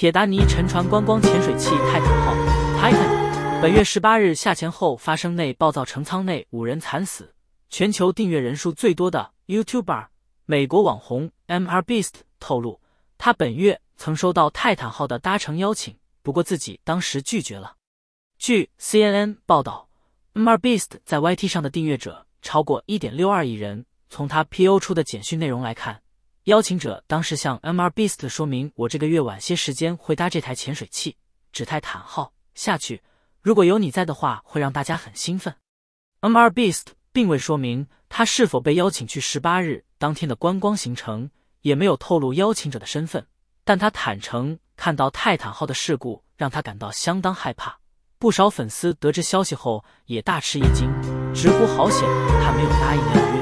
铁达尼沉船观光潜水器泰坦号 （Titan） 本月十八日下潜后发生内爆，造成舱内五人惨死。全球订阅人数最多的 YouTuber、美国网红 Mr Beast 透露，他本月曾收到泰坦号的搭乘邀请，不过自己当时拒绝了。据 CNN 报道，Mr Beast 在 YT 上的订阅者超过1.62亿人。从他 PO 出的简讯内容来看。邀请者当时向 Mr Beast 说明，我这个月晚些时间会搭这台潜水器“指泰坦号”下去，如果有你在的话，会让大家很兴奋。Mr Beast 并未说明他是否被邀请去十八日当天的观光行程，也没有透露邀请者的身份。但他坦诚看到泰坦号的事故让他感到相当害怕。不少粉丝得知消息后也大吃一惊，直呼好险！他没有答应。